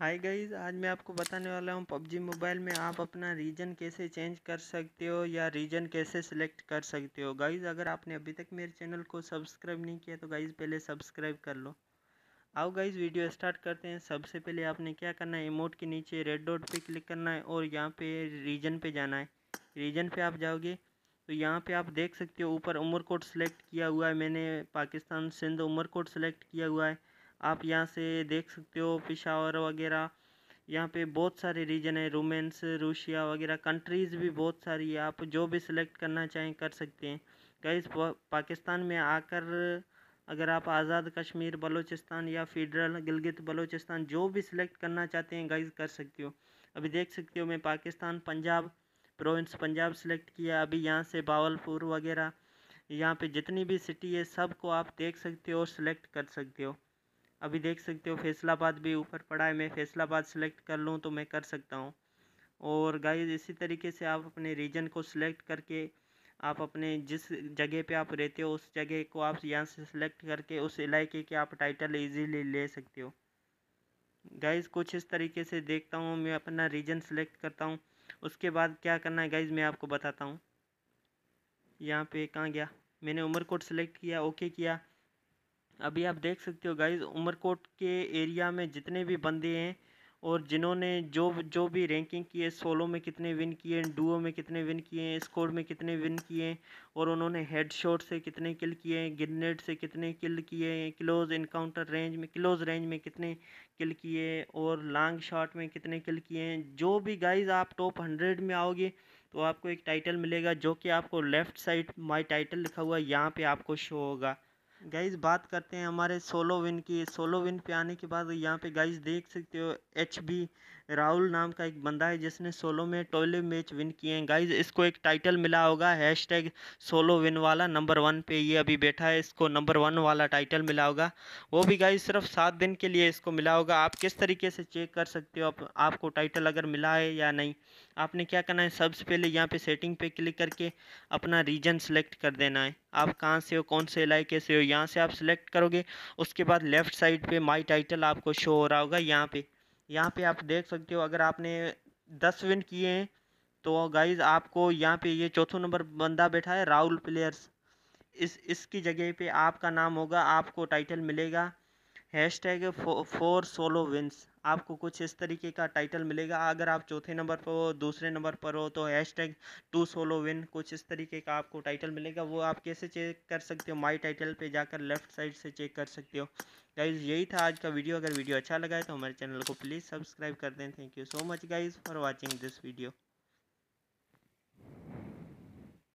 हाय guys आज मैं आपको बताने वाला हूँ पबजी मोबाइल में आप अपना रीजन कैसे चेंज कर सकते हो या रीजन कैसे सिलेक्ट कर सकते हो गाइज़ अगर आपने अभी तक मेरे चैनल को सब्सक्राइब नहीं किया तो गाइज़ पहले सब्सक्राइब कर लो आओ गाइज़ वीडियो स्टार्ट करते हैं सबसे पहले आपने क्या करना है इमोट के नीचे रेड डॉट पे क्लिक करना है और यहाँ पे रीजन पे जाना है रीजन पे आप जाओगे तो यहाँ पे आप देख सकते हो ऊपर उमर सेलेक्ट किया हुआ है मैंने पाकिस्तान सिंध उमर सेलेक्ट किया हुआ है आप यहाँ से देख सकते हो पिशावर वगैरह यहाँ पे बहुत सारे रीजन है रोमेंस रूसिया वगैरह कंट्रीज़ भी बहुत सारी है आप जो भी सिलेक्ट करना चाहें कर सकते हैं कई पाकिस्तान में आकर अगर आप आज़ाद कश्मीर बलूचिस्तान या फेडरल गिलगित बलूचिस्तान जो भी सिलेक्ट करना चाहते हैं गाइज कर सकते हो अभी देख सकते हो मैं पाकिस्तान पंजाब प्रोविंस पंजाब सिलेक्ट किया अभी यहाँ से बावलपुर वगैरह यहाँ पे जितनी भी सिटी है सबको आप देख सकते हो और सिलेक्ट कर सकते हो अभी देख सकते हो फैसलाबाद भी ऊपर पड़ा है मैं फैसलाबाद सेलेक्ट कर लूँ तो मैं कर सकता हूँ और गाइस इसी तरीके से आप अपने रीजन को सिलेक्ट करके आप अपने जिस जगह पे आप रहते हो उस जगह को आप यहाँ से सिलेक्ट करके उस इलाके के आप टाइटल इजीली ले सकते हो गाइज़ कुछ इस तरीके से देखता हूँ मैं अपना रीजन सिलेक्ट करता हूँ उसके बाद क्या करना है गाइज़ मैं आपको बताता हूँ यहाँ पे कहाँ गया मैंने उमरकोट सेलेक्ट किया ओके किया अभी आप देख सकते हो गाइज उमरकोट के एरिया में जितने भी बंदे हैं और जिन्होंने जो जो भी रैंकिंग की है सोलो में कितने विन किए हैं डुओ में कितने विन किए हैं स्कोर में कितने विन किए हैं और उन्होंने हेडशॉट से कितने किल किए हैं ग्रनेड से कितने किल किए हैं क्लोज इनकाउंटर रेंज में क्लोज रेंज में कितने किल किए और लॉन्ग शॉट में कितने किल किए हैं जो भी गाइज आप टॉप हंड्रेड में आओगे तो आपको एक टाइटल मिलेगा जो कि आपको लेफ़्ट साइड माई टाइटल लिखा हुआ है यहाँ पर आपको शो होगा गाइस बात करते हैं हमारे सोलो विन की सोलो विन पे आने के बाद यहाँ पे गाइस देख सकते हो एच बी राहुल नाम का एक बंदा है जिसने सोलो में टोले मैच विन किए हैं गाइज इसको एक टाइटल मिला होगा हैश टैग सोलो विन वाला नंबर वन पे ये अभी बैठा है इसको नंबर वन वाला टाइटल मिला होगा वो भी गाइज सिर्फ सात दिन के लिए इसको मिला होगा आप किस तरीके से चेक कर सकते हो आप, आपको टाइटल अगर मिला है या नहीं आपने क्या करना है सबसे पहले यहाँ पर सेटिंग पे क्लिक करके अपना रीजन सेलेक्ट कर देना है आप कहाँ से हो कौन से इलाके से हो यहाँ से आप सेलेक्ट करोगे उसके बाद लेफ़्ट साइड पे माई टाइटल आपको शो हो रहा होगा यहाँ पे यहाँ पे आप देख सकते हो अगर आपने दस विन किए हैं तो गाइज आपको यहाँ पे ये चौथों नंबर बंदा बैठा है राहुल प्लेयर्स इस इसकी जगह पे आपका नाम होगा आपको टाइटल मिलेगा hashtag four solo wins आपको कुछ इस तरीके का टाइटल मिलेगा अगर आप चौथे नंबर पर हो दूसरे नंबर पर हो तो hashtag two solo win कुछ इस तरीके का आपको टाइटल मिलेगा वो आप कैसे चेक कर सकते हो माई टाइटल पे जाकर लेफ्ट साइड से चेक कर सकते हो गाइज यही था आज का वीडियो अगर वीडियो अच्छा लगा है तो हमारे चैनल को प्लीज़ सब्सक्राइब कर दें thank you so much guys for watching this video